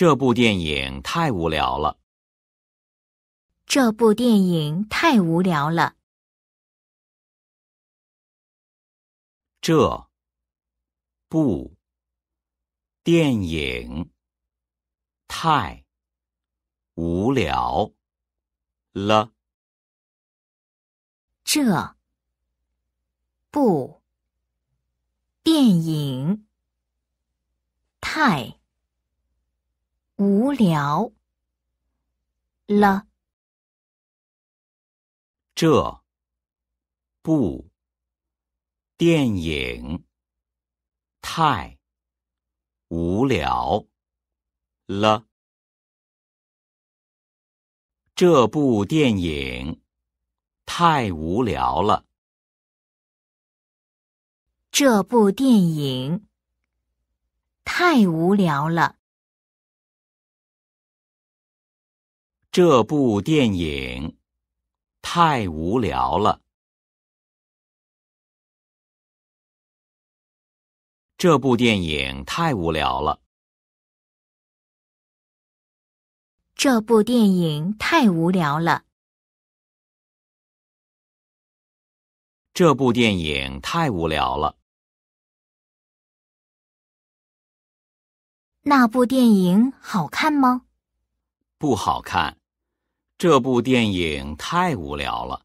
这部电影太无聊了。这部电影太无聊了。这，部电影太无聊了。这，部电影太。无聊了，这部电影太无聊了。这部电影太无聊了。这部电影太无聊了。这部电影太无聊了。这部电影太无聊了。这部电影太无聊了。这部电影太无聊了。那部电影好看吗？不好看。这部电影太无聊了。